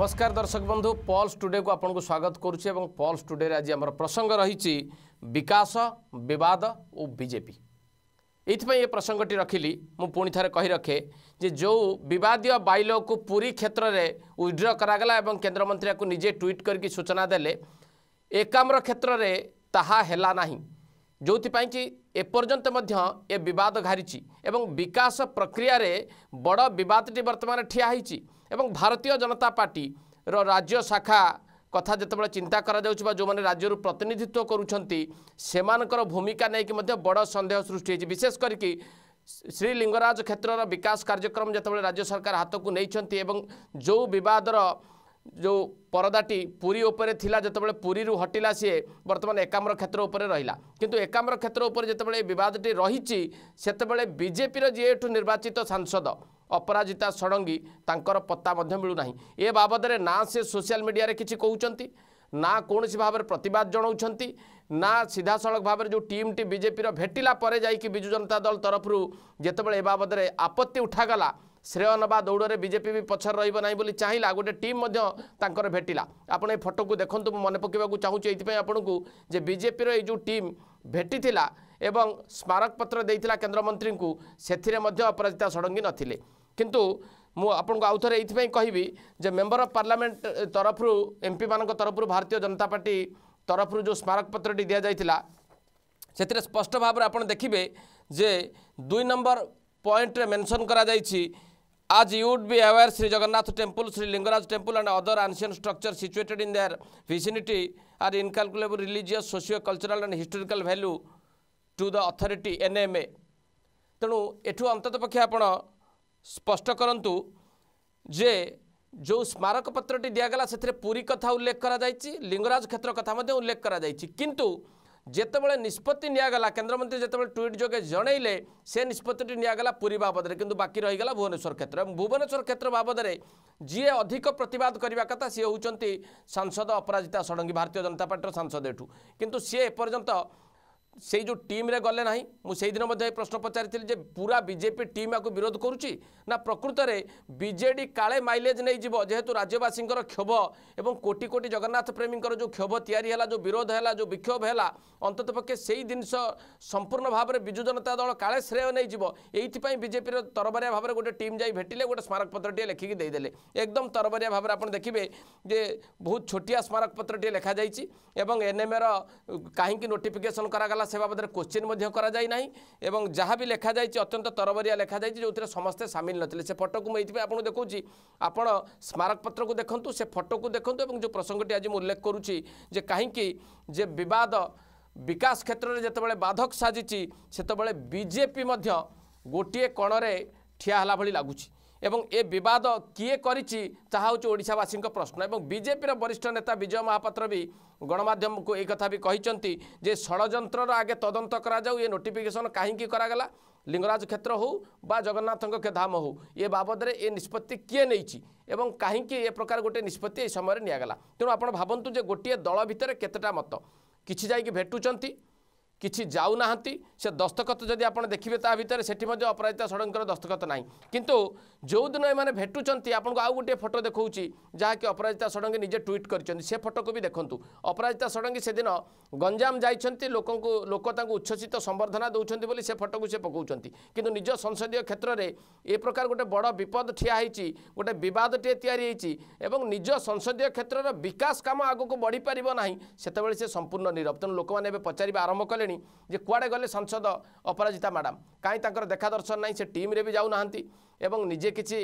নমস্কার দর্শক বন্ধু পলস টুডে কু আপনার স্বাগত করছি এবং পলস টুডে আজ আমার প্রসঙ্গ রয়েছে বিকাশ বিবাদ ও বিজেপি এইপাই এ প্রসঙ্গটি রখিলি মু পুঁথ কহি রখে যে যে বিবাদীয় বাইলকু পুরী ক্ষেত্রে উইড্র করা এবং কেন্দ্রমন্ত্রী নিজে ট্যুইট করি সূচনা দেলে একাম্র ক্ষেত্রে তাহা হেলা না ଯେଉଁଥିପାଇଁ କି ଏପର୍ଯ୍ୟନ୍ତ ମଧ୍ୟ ଏ ବିବାଦ ଘାରିଛି ଏବଂ ବିକାଶ ପ୍ରକ୍ରିୟାରେ ବଡ଼ ବିବାଦଟି ବର୍ତ୍ତମାନ ଠିଆ ହୋଇଛି ଏବଂ ଭାରତୀୟ ଜନତା ପାର୍ଟିର ରାଜ୍ୟ ଶାଖା କଥା ଯେତେବେଳେ ଚିନ୍ତା କରାଯାଉଛି ବା ଯେଉଁମାନେ ରାଜ୍ୟରୁ ପ୍ରତିନିଧିତ୍ୱ କରୁଛନ୍ତି ସେମାନଙ୍କର ଭୂମିକା ନେଇକି ମଧ୍ୟ ବଡ଼ ସନ୍ଦେହ ସୃଷ୍ଟି ହୋଇଛି ବିଶେଷ କରିକି ଶ୍ରୀଲିଙ୍ଗରାଜ କ୍ଷେତ୍ରର ବିକାଶ କାର୍ଯ୍ୟକ୍ରମ ଯେତେବେଳେ ରାଜ୍ୟ ସରକାର ହାତକୁ ନେଇଛନ୍ତି ଏବଂ ଯେଉଁ ବିବାଦର जो ପରଦାଟି ପୁରୀ ଉପରେ ଥିଲା ଯେତେବେଳେ ପୁରୀରୁ ହଟିଲା ସିଏ ବର୍ତ୍ତମାନ ଏକାମ୍ର କ୍ଷେତ୍ର ଉପରେ ରହିଲା କିନ୍ତୁ ଏକାମ୍ର କ୍ଷେତ୍ର ଉପରେ ଯେତେବେଳେ ଏ ବିବାଦଟି ରହିଛି ସେତେବେଳେ ବିଜେପିର ଯିଏ ଏଠୁ ନିର୍ବାଚିତ ସାଂସଦ ଅପରାଜିତା ଷଡ଼ଙ୍ଗୀ ତାଙ୍କର ପତ୍ତା ମଧ୍ୟ ମିଳୁନାହିଁ ଏ ବାବଦରେ ନା ସେ ସୋସିଆଲ ମିଡ଼ିଆରେ କିଛି କହୁଛନ୍ତି ନା କୌଣସି ଭାବରେ ପ୍ରତିବାଦ ଜଣାଉଛନ୍ତି ନା ସିଧାସଳଖ ଭାବରେ ଯେଉଁ ଟିମ୍ଟି ବିଜେପିର ଭେଟିଲା ପରେ ଯାଇକି ବିଜୁ ଜନତା ଦଳ ତରଫରୁ ଯେତେବେଳେ ଏ ବାବଦରେ ଆପତ୍ତି ଉଠାଗଲା ଶ୍ରେୟ ନେବା ଦୌଡ଼ରେ ବିଜେପି ବି ପଛରେ ରହିବ ନାହିଁ ବୋଲି ଚାହିଁଲା ଗୋଟେ ଟିମ୍ ମଧ୍ୟ ତାଙ୍କର ଭେଟିଲା ଆପଣ ଏ ଫଟୋକୁ ଦେଖନ୍ତୁ ମୁଁ ମନେ ପକାଇବାକୁ ଚାହୁଁଛି ଏଇଥିପାଇଁ ଆପଣଙ୍କୁ ଯେ ବିଜେପିର ଏଇ ଯେଉଁ ଟିମ୍ ଭେଟିଥିଲା ଏବଂ ସ୍ମାରକପତ୍ର ଦେଇଥିଲା କେନ୍ଦ୍ରମନ୍ତ୍ରୀଙ୍କୁ ସେଥିରେ ମଧ୍ୟ ଅପରାଜିତା ଷଡ଼ଙ୍ଗୀ ନଥିଲେ କିନ୍ତୁ ମୁଁ ଆପଣଙ୍କୁ ଆଉଥରେ ଏଇଥିପାଇଁ କହିବି ଯେ ମେମ୍ବର ଅଫ୍ ପାର୍ଲାମେଣ୍ଟ ତରଫରୁ ଏମ୍ପିମାନଙ୍କ ତରଫରୁ ଭାରତୀୟ ଜନତା ପାର୍ଟି ତରଫରୁ ଯେଉଁ ସ୍ମାରକପତ୍ରଟି ଦିଆଯାଇଥିଲା ସେଥିରେ ସ୍ପଷ୍ଟ ଭାବରେ ଆପଣ ଦେଖିବେ ଯେ ଦୁଇ ନମ୍ବର ପଏଣ୍ଟରେ ମେନସନ୍ କରାଯାଇଛି As you would be aware, Sri Jagannath Temple, Sri Lingaraj Temple and other ancient structures situated in their vicinity are incalculable religious, socio-cultural and historical value to the authority NMA. ତେଣୁ ଏଠୁ ଅନ୍ତତ ପକ୍ଷେ ଆପଣ ସ୍ପଷ୍ଟ କରନ୍ତୁ ଯେ ଯେଉଁ ସ୍ମାରକପତ୍ରଟି ଦିଆଗଲା ସେଥିରେ ପୁରୀ କଥା ଉଲ୍ଲେଖ କରାଯାଇଛି ଲିଙ୍ଗରାଜ କ୍ଷେତ୍ର କଥା ମଧ୍ୟ ଉଲ୍ଲେଖ କରାଯାଇଛି କିନ୍ତୁ ଯେତେବେଳେ ନିଷ୍ପତ୍ତି ନିଆଗଲା କେନ୍ଦ୍ରମନ୍ତ୍ରୀ ଯେତେବେଳେ ଟ୍ୱିଟ୍ ଯୋଗେ ଜଣେଇଲେ ସେ ନିଷ୍ପତ୍ତିଟି ନିଆଗଲା ପୁରୀ ବାବଦରେ କିନ୍ତୁ ବାକି ରହିଗଲା ଭୁବନେଶ୍ୱର କ୍ଷେତ୍ର ଏବଂ ଭୁବନେଶ୍ୱର କ୍ଷେତ୍ର ବାବଦରେ ଯିଏ ଅଧିକ ପ୍ରତିବାଦ କରିବା କଥା ସିଏ ହେଉଛନ୍ତି ସାଂସଦ ଅପରାଜିତା ଷଡ଼ଙ୍ଗୀ ଭାରତୀୟ ଜନତା ପାର୍ଟିର ସାଂସଦ ଏଠୁ କିନ୍ତୁ ସିଏ ଏପର୍ଯ୍ୟନ୍ତ সেই যে টিম্রে গলে না মু সেইদিন মধ্যে এই প্রশ্ন পচারি যে পুরা বিজেপি টিম আকু বিরোধ করুচি না প্রকৃতরে বিজেডি কালে মাইলেজ নেই যাব যেহেতু রাজ্যবাসীঙ্কর ক্ষোভ এবং কোটি কোটি জগন্নাথ প্রেমীঙ্কর যে ক্ষোভ তৈরি হল যে বিরোধ হল যে বিক্ষোভ হল অন্তত পক্ষে সেই জিনিস সম্পূর্ণ ভাবে বিজু জনতা দল কালে শ্রেয় নেই যাব এইপাই বিজেপির তরবারিয়া ভাবে গোটে টিম যাই ভেটিলে গোটে স্মারকপত্রটিয়ে লেখিকি দেইদেলে একদম তরবারিয়া ভাবে আপনার দেখবে যে বহু ছোটিয়া স্মারকপত্রটিয়ে লেখা যাই এবং এনএমএর কাহিকি নোটিফিকেসন করা ହେଲା ସେ ବାବଦରେ କୋଶ୍ଚିନ୍ ମଧ୍ୟ କରାଯାଇନାହିଁ ଏବଂ ଯାହା ବି ଲେଖାଯାଇଛି ଅତ୍ୟନ୍ତ ତରବରିଆ ଲେଖାଯାଇଛି ଯେଉଁଥିରେ ସମସ୍ତେ ସାମିଲ ନଥିଲେ ସେ ଫଟୋକୁ ମୁଁ ଏଇଥିପାଇଁ ଆପଣଙ୍କୁ ଦେଖାଉଛି ଆପଣ ସ୍ମାରକପତ୍ରକୁ ଦେଖନ୍ତୁ ସେ ଫଟୋକୁ ଦେଖନ୍ତୁ ଏବଂ ଯେଉଁ ପ୍ରସଙ୍ଗଟି ଆଜି ମୁଁ ଉଲ୍ଲେଖ କରୁଛି ଯେ କାହିଁକି ଯେ ବିବାଦ ବିକାଶ କ୍ଷେତ୍ରରେ ଯେତେବେଳେ ବାଧକ ସାଜିଛି ସେତେବେଳେ ବିଜେପି ମଧ୍ୟ ଗୋଟିଏ କଣରେ ଠିଆ ହେଲା ଭଳି ଲାଗୁଛି এবং এ বিবাদ কিয়ে করেছি তাহা হচ্ছে ওড়িশাবাসী প্রশ্ন এবং বিজেপির বরিষ্ঠ নেতা বিজয় মহাপাত্র বি গণমাধ্যমকে এই কথা বি কিন্তু যে ষড়যন্ত্রর আগে তদন্ত করা যাও এ নোটিফিকেসন কাহিকি করা লিঙ্গরাজ ক্ষেত্র হো বা জগন্নাথ ধাম হো এ বাবদে এ নিষ্পত্তি কিয়ে নেইছি এবং কাহিকি এ প্রকার গোটে নিষ্পত্তি এই সময় নিয়ে তেমন আপনার ভাবতু যে গোটিয়ে দল ভিতরে কতটা মত কিছু যাই ভেটুচার କିଛି ଯାଉନାହାନ୍ତି ସେ ଦସ୍ତଖତ ଯଦି ଆପଣ ଦେଖିବେ ତା ଭିତରେ ସେଠି ମଧ୍ୟ ଅପରାଜିତା ଷଡ଼ଙ୍ଗୀଙ୍କର ଦସ୍ତଖତ ନାହିଁ କିନ୍ତୁ ଯେଉଁଦିନ ଏମାନେ ଭେଟୁଛନ୍ତି ଆପଣଙ୍କୁ ଆଉ ଗୋଟିଏ ଫଟୋ ଦେଖାଉଛି ଯାହାକି ଅପରାଜିତା ଷଡ଼ଙ୍ଗୀ ନିଜେ ଟ୍ୱିଟ୍ କରିଛନ୍ତି ସେ ଫଟୋକୁ ବି ଦେଖନ୍ତୁ ଅପରାଜିତା ଷଡ଼ଙ୍ଗୀ ସେଦିନ ଗଞ୍ଜାମ ଯାଇଛନ୍ତି ଲୋକଙ୍କୁ ଲୋକ ତାଙ୍କୁ ଉଚ୍ଛସିତ ସମ୍ବର୍ଦ୍ଧନା ଦେଉଛନ୍ତି ବୋଲି ସେ ଫଟୋକୁ ସେ ପକାଉଛନ୍ତି କିନ୍ତୁ ନିଜ ସଂସଦୀୟ କ୍ଷେତ୍ରରେ ଏ ପ୍ରକାର ଗୋଟେ ବଡ଼ ବିପଦ ଠିଆ ହୋଇଛି ଗୋଟେ ବିବାଦଟିଏ ତିଆରି ହୋଇଛି ଏବଂ ନିଜ ସଂସଦୀୟ କ୍ଷେତ୍ରର ବିକାଶ କାମ ଆଗକୁ ବଢ଼ିପାରିବ ନାହିଁ ସେତେବେଳେ ସେ ସମ୍ପୂର୍ଣ୍ଣ ନିରବ ତେଣୁ ଲୋକମାନେ ଏବେ ପଚାରିବା ଆରମ୍ଭ କଲେଣି ଦେଖିଲେଣି ଯେ କୁଆଡ଼େ ଗଲେ ସାଂସଦ ଅପରାଜିତା ମ୍ୟାଡ଼ାମ୍ କାହିଁ ତାଙ୍କର ଦେଖା ଦର୍ଶନ ନାହିଁ ସେ ଟିମ୍ରେ ବି ଯାଉନାହାନ୍ତି ଏବଂ ନିଜେ କିଛି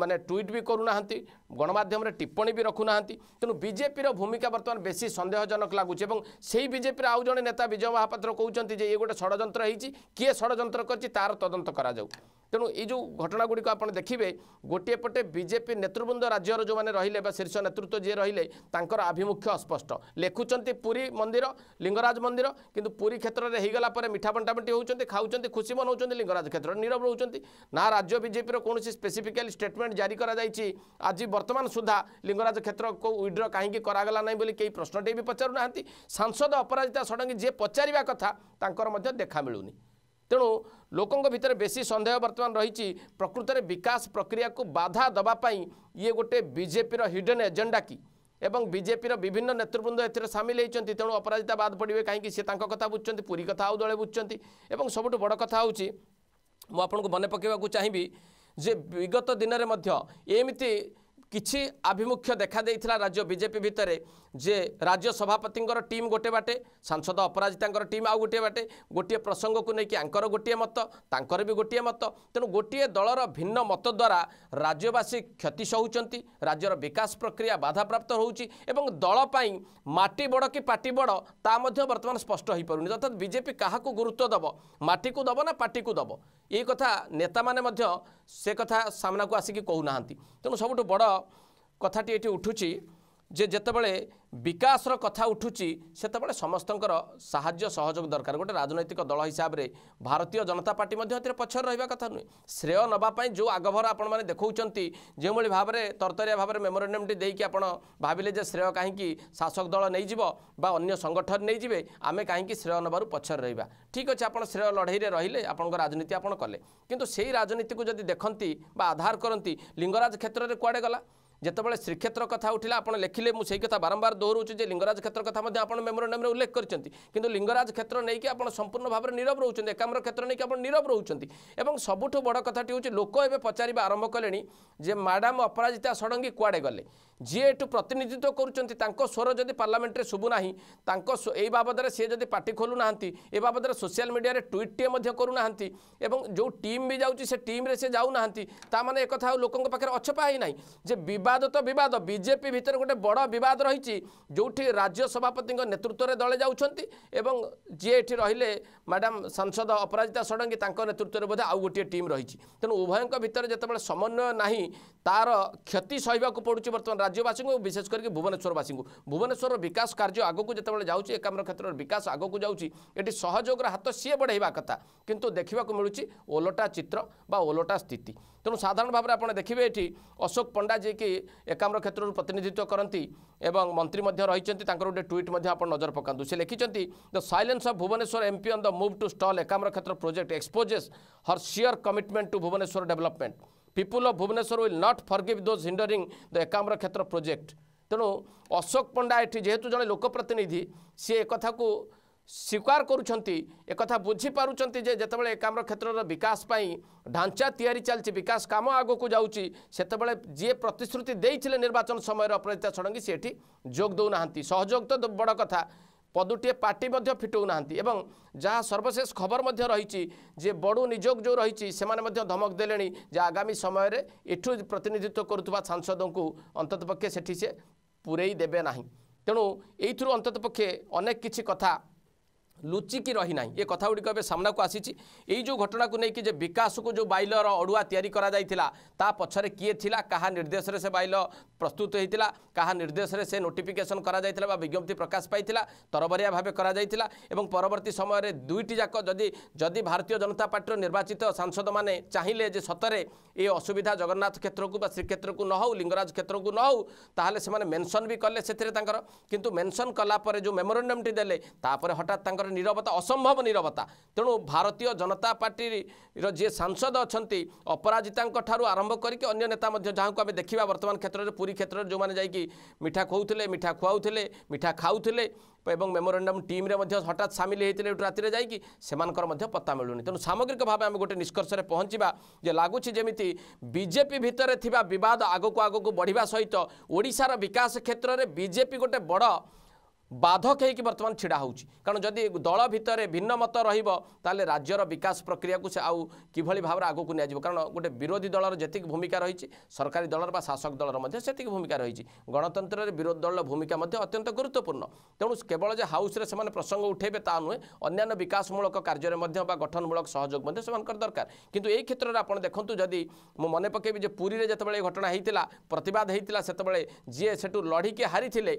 ମାନେ ଟ୍ୱିଟ୍ ବି କରୁନାହାନ୍ତି ଗଣମାଧ୍ୟମରେ ଟିପ୍ପଣୀ ବି ରଖୁନାହାନ୍ତି ତେଣୁ ବିଜେପିର ଭୂମିକା ବର୍ତ୍ତମାନ ବେଶୀ ସନ୍ଦେହଜନକ ଲାଗୁଛି ଏବଂ ସେହି ବିଜେପିର ଆଉ ଜଣେ ନେତା ବିଜୟ ମହାପାତ୍ର କହୁଛନ୍ତି ଯେ ଇଏ ଗୋଟେ ଷଡ଼ଯନ୍ତ୍ର ହେଇଛି କିଏ ଷଡ଼ଯନ୍ତ୍ର କରିଛି ତା'ର ତଦନ୍ତ କରାଯାଉ ତେଣୁ ଏଇ ଯେଉଁ ଘଟଣାଗୁଡ଼ିକ ଆପଣ ଦେଖିବେ ଗୋଟିଏ ପଟେ ବିଜେପି ନେତୃବୃନ୍ଦ ରାଜ୍ୟର ଯେଉଁମାନେ ରହିଲେ ବା ଶୀର୍ଷ ନେତୃତ୍ୱ ଯିଏ ରହିଲେ ତାଙ୍କର ଆଭିମୁଖ୍ୟ ଅସ୍ପଷ୍ଟ ଲେଖୁଛନ୍ତି ପୁରୀ ମନ୍ଦିର ଲିଙ୍ଗରାଜ ମନ୍ଦିର କିନ୍ତୁ ପୁରୀ କ୍ଷେତ୍ରରେ ହୋଇଗଲା ପରେ ମିଠା ବଣ୍ଟାବଣ୍ଟି ହେଉଛନ୍ତି ଖାଉଛନ୍ତି ଖୁସି ମନାଉଛନ୍ତି ଲିଙ୍ଗରାଜ କ୍ଷେତ୍ରରେ ନୀରବ ରହୁଛନ୍ତି ନା ରାଜ୍ୟ ବିଜେପିର କୌଣସି ସ୍ପେସିଫିକାଲି ଷ୍ଟେଟମେଣ୍ଟ ଜାରି କରାଯାଇଛି ଆଜି ବର୍ତ୍ତମାନ ସୁଦ୍ଧା ଲିଙ୍ଗରାଜ କ୍ଷେତ୍ରକୁ ୱିଡ୍ର କାହିଁକି କରାଗଲା ନାହିଁ ବୋଲି କେହି ପ୍ରଶ୍ନଟିଏ ବି ପଚାରୁନାହାନ୍ତି ସାଂସଦ ଅପରାଜିତା ଷଡ଼ଙ୍ଗୀ ଯିଏ ପଚାରିବା କଥା ତାଙ୍କର ମଧ୍ୟ ଦେଖା ମିଳୁନି ତେଣୁ ଲୋକଙ୍କ ଭିତରେ ବେଶୀ ସନ୍ଦେହ ବର୍ତ୍ତମାନ ରହିଛି ପ୍ରକୃତରେ ବିକାଶ ପ୍ରକ୍ରିୟାକୁ ବାଧା ଦେବା ପାଇଁ ଇଏ ଗୋଟେ ବିଜେପିର ହିଡ଼ନ୍ ଏଜେଣ୍ଡା କି ଏବଂ ବିଜେପିର ବିଭିନ୍ନ ନେତୃବୃନ୍ଦ ଏଥିରେ ସାମିଲ ହୋଇଛନ୍ତି ତେଣୁ ଅପରାଜିତା ବାଦ ପଡ଼ିବେ କାହିଁକି ସେ ତାଙ୍କ କଥା ବୁଝୁଛନ୍ତି ପୁରୀ କଥା ଆଉ ଦଳେ ବୁଝୁଛନ୍ତି ଏବଂ ସବୁଠୁ ବଡ଼ କଥା ହେଉଛି ମୁଁ ଆପଣଙ୍କୁ ମନେ ପକାଇବାକୁ ଚାହିଁବି ଯେ ବିଗତ ଦିନରେ ମଧ୍ୟ ଏମିତି କିଛି ଆଭିମୁଖ୍ୟ ଦେଖାଦେଇଥିଲା ରାଜ୍ୟ ବିଜେପି ଭିତରେ ଯେ ରାଜ୍ୟ ସଭାପତିଙ୍କର ଟିମ୍ ଗୋଟେ ବାଟେ ସାଂସଦ ଅପରାଜିତାଙ୍କର ଟିମ୍ ଆଉ ଗୋଟିଏ ବାଟେ ଗୋଟିଏ ପ୍ରସଙ୍ଗକୁ ନେଇକି ଆଙ୍କର ଗୋଟିଏ ମତ ତାଙ୍କର ବି ଗୋଟିଏ ମତ ତେଣୁ ଗୋଟିଏ ଦଳର ଭିନ୍ନ ମତ ଦ୍ୱାରା ରାଜ୍ୟବାସୀ କ୍ଷତି ସହୁଛନ୍ତି ରାଜ୍ୟର ବିକାଶ ପ୍ରକ୍ରିୟା ବାଧାପ୍ରାପ୍ତ ହେଉଛି ଏବଂ ଦଳ ପାଇଁ ମାଟି ବଡ଼ କି ପାଟି ବଡ଼ ତା ମଧ୍ୟ ବର୍ତ୍ତମାନ ସ୍ପଷ୍ଟ ହୋଇପାରୁନି ଅର୍ଥାତ୍ ବିଜେପି କାହାକୁ ଗୁରୁତ୍ୱ ଦେବ ମାଟିକୁ ଦେବ ନା ପାଟିକୁ ଦେବ ଏଇ କଥା ନେତାମାନେ ମଧ୍ୟ ସେ କଥା ସାମ୍ନାକୁ ଆସିକି କହୁନାହାନ୍ତି ତେଣୁ ସବୁଠୁ ବଡ଼ କଥାଟି ଏଠି ଉଠୁଛି ଯେ ଯେତେବେଳେ ବିକାଶର କଥା ଉଠୁଛି ସେତେବେଳେ ସମସ୍ତଙ୍କର ସାହାଯ୍ୟ ସହଯୋଗ ଦରକାର ଗୋଟେ ରାଜନୈତିକ ଦଳ ହିସାବରେ ଭାରତୀୟ ଜନତା ପାର୍ଟି ମଧ୍ୟ ଏଥିରେ ପଛରେ ରହିବା କଥା ନୁହେଁ ଶ୍ରେୟ ନେବା ପାଇଁ ଯେଉଁ ଆଗଭର ଆପଣମାନେ ଦେଖାଉଛନ୍ତି ଯେଉଁଭଳି ଭାବରେ ତରତରିଆ ଭାବରେ ମେମୋରାଣ୍ଡମ୍ଟି ଦେଇକି ଆପଣ ଭାବିଲେ ଯେ ଶ୍ରେୟ କାହିଁକି ଶାସକ ଦଳ ନେଇଯିବ ବା ଅନ୍ୟ ସଂଗଠନ ନେଇଯିବେ ଆମେ କାହିଁକି ଶ୍ରେୟ ନେବାରୁ ପଛରେ ରହିବା ଠିକ୍ ଅଛି ଆପଣ ଶ୍ରେୟ ଲଢ଼େଇରେ ରହିଲେ ଆପଣଙ୍କ ରାଜନୀତି ଆପଣ କଲେ କିନ୍ତୁ ସେଇ ରାଜନୀତିକୁ ଯଦି ଦେଖନ୍ତି ବା ଆଧାର କରନ୍ତି ଲିଙ୍ଗରାଜ କ୍ଷେତ୍ରରେ କୁଆଡ଼େ ଗଲା ଯେତେବେଳେ ଶ୍ରୀକ୍ଷେତ୍ର କଥା ଉଠିଲା ଆପଣ ଲେଖିଲେ ମୁଁ ସେଇ କଥା ବାରମ୍ବାର ଦୌଡ଼ୁଛି ଯେ ଲିଙ୍ଗରାଜ କ୍ଷେତ୍ର କଥା ମଧ୍ୟ ଆପଣ ମେମୋରାଣ୍ଡମ୍ରେ ଉଲ୍ଲେଖ କରିଛନ୍ତି କିନ୍ତୁ ଲିଙ୍ଗରାଜ କ୍ଷେତ୍ର ନେଇକି ଆପଣ ସମ୍ପୂର୍ଣ୍ଣ ଭାବରେ ନିରବ ରହୁଛନ୍ତି ଏକାମ୍ର କ୍ଷେତ୍ର ନେଇକି ଆପଣ ନିରବ ରହୁଛନ୍ତି ଏବଂ ସବୁଠୁ ବଡ଼ କଥାଟି ହେଉଛି ଲୋକ ଏବେ ପଚାରିବା ଆରମ୍ଭ କଲେଣି ଯେ ମ୍ୟାଡ଼ାମ୍ ଅପରାଜିତା ଷଡ଼ଙ୍ଗୀ କୁଆଡ଼େ ଗଲେ ଯିଏ ଏଠୁ ପ୍ରତିନିଧିତ୍ୱ କରୁଛନ୍ତି ତାଙ୍କ ସ୍ୱର ଯଦି ପାର୍ଲାମେଣ୍ଟରେ ଶୁଭୁନାହିଁ ତାଙ୍କ ଏଇ ବାବଦରେ ସିଏ ଯଦି ପାର୍ଟି ଖୋଲୁନାହାନ୍ତି ଏ ବାବଦରେ ସୋସିଆଲ୍ ମିଡ଼ିଆରେ ଟ୍ୱିଟ୍ଟିଏ ମଧ୍ୟ କରୁନାହାନ୍ତି ଏବଂ ଯେଉଁ ଟିମ୍ ବି ଯାଉଛି ସେ ଟିମ୍ରେ ସେ ଯାଉନାହାନ୍ତି ତାମାନେ ଏକଥା ଆଉ ଲୋକଙ୍କ ପାଖରେ ଅଛପା ହେଇନାହିଁ ଯେ ବିବାଦ ତ ବିବାଦ ବିଜେପି ଭିତରେ ଗୋଟେ ବଡ଼ ବିବାଦ ରହିଛି ଯେଉଁଠି ରାଜ୍ୟ ସଭାପତିଙ୍କ ନେତୃତ୍ୱରେ ଦଳେ ଯାଉଛନ୍ତି ଏବଂ ଯିଏ ଏଠି ରହିଲେ ମ୍ୟାଡ଼ାମ୍ ସାଂସଦ ଅପରାଜିତା ଷଡ଼ଙ୍ଗୀ ତାଙ୍କ ନେତୃତ୍ୱରେ ବୋଧେ ଆଉ ଗୋଟିଏ ଟିମ୍ ରହିଛି ତେଣୁ ଉଭୟଙ୍କ ଭିତରେ ଯେତେବେଳେ ସମନ୍ୱୟ ନାହିଁ ତାର କ୍ଷତି ସହିବାକୁ ପଡ଼ୁଛି ବର୍ତ୍ତମାନ রাজ্যবাসী বিশেষ করি ভুবনেশ্বরবাসী ভুবনেশ্বর বিকাশ কার্য আগুক যেতবে যাচ্ছে একাম্র ক্ষেত্রের বিকাশ আগুক যাচ্ছে এটি সহযোগের হাত সি বড়াইবা কথা কিন্তু দেখা মিলুଛି ওলটা চিত্র বা ওলটা স্থিতি তেমন সাধারণ ভাবে আপনার দেখবে এটি অশোক পণ্ডা যে কি একাম্র ক্ষেত্রর প্রতিনিধিত্ব করতে এবং মন্ত্রী রয়েছেন তাঁর গোটে ট্যুইট আপনার নজর পকাতু সে লিখিছেন the silence of Bhubaneswar MP on the move to stall Ekamra Kshetra project exposes her sure commitment to Bhubaneswar development people of Bhubaneswar will not forgive those hindering the Ekamra Khetra project. ତେଣୁ ଅଶୋକ ପଣ୍ଡା ଏଠି ଯେହେତୁ ଜଣେ ଲୋକପ୍ରତିନିଧି ସିଏ ଏକଥାକୁ ସ୍ୱୀକାର କରୁଛନ୍ତି ଏକଥା ବୁଝିପାରୁଛନ୍ତି ଯେ ଯେତେବେଳେ ଏକାମ୍ର କ୍ଷେତ୍ରର ବିକାଶ ପାଇଁ ଢାଞ୍ଚା ତିଆରି ଚାଲିଛି ବିକାଶ କାମ ଆଗକୁ ଯାଉଛି ସେତେବେଳେ ଯିଏ ପ୍ରତିଶ୍ରୁତି ଦେଇଥିଲେ ନିର୍ବାଚନ ସମୟରେ ଅପରାଜିତା ଷଡ଼ଙ୍ଗୀ ସେ ଏଠି ଯୋଗ ଦେଉନାହାନ୍ତି ସହଯୋଗ ତ ବଡ଼ କଥା ପଦୁଟିଏ ପାର୍ଟି ମଧ୍ୟ ଫିଟାଉ ନାହାନ୍ତି ଏବଂ ଯାହା ସର୍ବଶେଷ ଖବର ମଧ୍ୟ ରହିଛି ଯେ ବଡ଼ୁ ନିଯୋଗ ଯେଉଁ ରହିଛି ସେମାନେ ମଧ୍ୟ ଧମକ ଦେଲେଣି ଯେ ଆଗାମୀ ସମୟରେ ଏଠୁ ପ୍ରତିନିଧିତ୍ୱ କରୁଥିବା ସାଂସଦଙ୍କୁ ଅନ୍ତତଃ ପକ୍ଷେ ସେଠି ସେ ପୁରେଇ ଦେବେ ନାହିଁ ତେଣୁ ଏଇଥିରୁ ଅନ୍ତତଃ ପକ୍ଷେ ଅନେକ କିଛି କଥା ଲୁଚିକି ରହିନାହିଁ ଏ କଥା ଗୁଡ଼ିକ ଏବେ ସାମ୍ନାକୁ ଆସିଛି ଏଇ ଯେଉଁ ଘଟଣାକୁ ନେଇକି ଯେ ବିକାଶକୁ ଯେଉଁ ବାଇଲର ଅଡ଼ୁଆ ତିଆରି କରାଯାଇଥିଲା ତା ପଛରେ କିଏ ଥିଲା କାହା ନିର୍ଦ୍ଦେଶରେ ସେ ବାଇଲ ପ୍ରସ୍ତୁତ ହୋଇଥିଲା କାହା ନିର୍ଦ୍ଦେଶରେ ସେ ନୋଟିଫିକେସନ୍ କରାଯାଇଥିଲା ବା ବିଜ୍ଞପ୍ତି ପ୍ରକାଶ ପାଇଥିଲା ତରବରିଆ ଭାବେ କରାଯାଇଥିଲା ଏବଂ ପରବର୍ତ୍ତୀ ସମୟରେ ଦୁଇଟି ଯାକ ଯଦି ଯଦି ଭାରତୀୟ ଜନତା ପାର୍ଟିର ନିର୍ବାଚିତ ସାଂସଦମାନେ ଚାହିଁଲେ ଯେ ସତରେ ଏ ଅସୁବିଧା ଜଗନ୍ନାଥ କ୍ଷେତ୍ରକୁ ବା ଶ୍ରୀକ୍ଷେତ୍ରକୁ ନ ହେଉ ଲିଙ୍ଗରାଜ କ୍ଷେତ୍ରକୁ ନ ହେଉ ତାହେଲେ ସେମାନେ ମେନ୍ସନ୍ ବି କଲେ ସେଥିରେ ତାଙ୍କର କିନ୍ତୁ ମେନ୍ସନ୍ କଲାପରେ ଯେଉଁ ମେମୋରାଣ୍ଡମ୍ଟି ଦେଲେ ତାପରେ ହଠାତ୍ ତାଙ୍କର ନିରବତା ଅସମ୍ଭବ ନିରବତା ତେଣୁ ଭାରତୀୟ ଜନତା ପାର୍ଟିର ଯିଏ ସାଂସଦ ଅଛନ୍ତି ଅପରାଜିତାଙ୍କ ଠାରୁ ଆରମ୍ଭ କରିକି ଅନ୍ୟ ନେତା ମଧ୍ୟ ଯାହାଙ୍କୁ ଆମେ ଦେଖିବା ବର୍ତ୍ତମାନ କ୍ଷେତ୍ରରେ ପୁରୀ କ୍ଷେତ୍ରରେ ଯେଉଁମାନେ ଯାଇକି ମିଠା ଖୁଆଉଥିଲେ ମିଠା ଖୁଆଉଥିଲେ ମିଠା ଖାଉଥିଲେ ଏବଂ ମେମୋରାଣ୍ଡମ୍ ଟିମ୍ରେ ମଧ୍ୟ ହଠାତ୍ ସାମିଲ ହୋଇଥିଲେ ଏଠୁ ରାତିରେ ଯାଇକି ସେମାନଙ୍କର ମଧ୍ୟ ପତା ମିଳୁନି ତେଣୁ ସାମଗ୍ରିକ ଭାବେ ଆମେ ଗୋଟେ ନିଷ୍କର୍ଷରେ ପହଞ୍ଚିବା ଯେ ଲାଗୁଛି ଯେମିତି ବିଜେପି ଭିତରେ ଥିବା ବିବାଦ ଆଗକୁ ଆଗକୁ ବଢ଼ିବା ସହିତ ଓଡ଼ିଶାର ବିକାଶ କ୍ଷେତ୍ରରେ ବିଜେପି ଗୋଟେ ବଡ଼ ବାଧକ ହେଇକି ବର୍ତ୍ତମାନ ଛିଡ଼ା ହେଉଛି କାରଣ ଯଦି ଦଳ ଭିତରେ ଭିନ୍ନ ମତ ରହିବ ତାହେଲେ ରାଜ୍ୟର ବିକାଶ ପ୍ରକ୍ରିୟାକୁ ସେ ଆଉ କିଭଳି ଭାବରେ ଆଗକୁ ନିଆଯିବ କାରଣ ଗୋଟେ ବିରୋଧୀ ଦଳର ଯେତିକି ଭୂମିକା ରହିଛି ସରକାରୀ ଦଳର ବା ଶାସକ ଦଳର ମଧ୍ୟ ସେତିକି ଭୂମିକା ରହିଛି ଗଣତନ୍ତ୍ରରେ ବିରୋଧୀ ଦଳର ଭୂମିକା ମଧ୍ୟ ଅତ୍ୟନ୍ତ ଗୁରୁତ୍ୱପୂର୍ଣ୍ଣ ତେଣୁ କେବଳ ଯେ ହାଉସ୍ରେ ସେମାନେ ପ୍ରସଙ୍ଗ ଉଠାଇବେ ତାହା ନୁହେଁ ଅନ୍ୟାନ୍ୟ ବିକାଶମୂଳକ କାର୍ଯ୍ୟରେ ମଧ୍ୟ ବା ଗଠନମୂଳକ ସହଯୋଗ ମଧ୍ୟ ସେମାନଙ୍କର ଦରକାର କିନ୍ତୁ ଏହି କ୍ଷେତ୍ରରେ ଆପଣ ଦେଖନ୍ତୁ ଯଦି ମୁଁ ମନେ ପକାଇବି ଯେ ପୁରୀରେ ଯେତେବେଳେ ଏ ଘଟଣା ହେଇଥିଲା ପ୍ରତିବାଦ ହେଇଥିଲା ସେତେବେଳେ ଯିଏ ସେଠୁ ଲଢ଼ିକି ହାରିଥିଲେ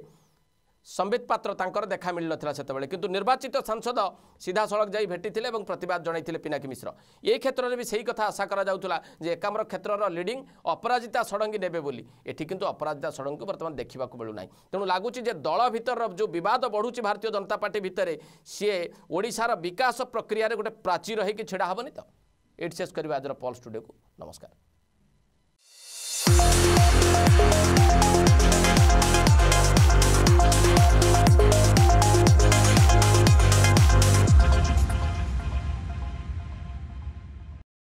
ସମ୍ବିତ ପାତ୍ର ତାଙ୍କର ଦେଖା ମିଳିନଥିଲା ସେତେବେଳେ କିନ୍ତୁ ନିର୍ବାଚିତ ସାଂସଦ ସିଧାସଳଖ ଯାଇ ଭେଟିଥିଲେ ଏବଂ ପ୍ରତିବାଦ ଜଣାଇଥିଲେ ପିନାକୀ ମିଶ୍ର ଏହି କ୍ଷେତ୍ରରେ ବି ସେହି କଥା ଆଶା କରାଯାଉଥିଲା ଯେ ଏକାମ୍ର କ୍ଷେତ୍ରର ଲିଡିଂ ଅପରାଜିତା ଷଡ଼ଙ୍ଗୀ ନେବେ ବୋଲି ଏଠି କିନ୍ତୁ ଅପରାଜିତା ଷଡ଼ଙ୍ଗୀକୁ ବର୍ତ୍ତମାନ ଦେଖିବାକୁ ମିଳୁନାହିଁ ତେଣୁ ଲାଗୁଛି ଯେ ଦଳ ଭିତରର ଯେଉଁ ବିବାଦ ବଢ଼ୁଛି ଭାରତୀୟ ଜନତା ପାର୍ଟି ଭିତରେ ସିଏ ଓଡ଼ିଶାର ବିକାଶ ପ୍ରକ୍ରିୟାରେ ଗୋଟେ ପ୍ରାଚୀର ହୋଇକି ଛିଡ଼ା ହେବନି ତ ଏଇଠି ଶେଷ କରିବା ଆଜିର ପଲ୍ ଷ୍ଟୁଡ଼ିଓକୁ ନମସ୍କାର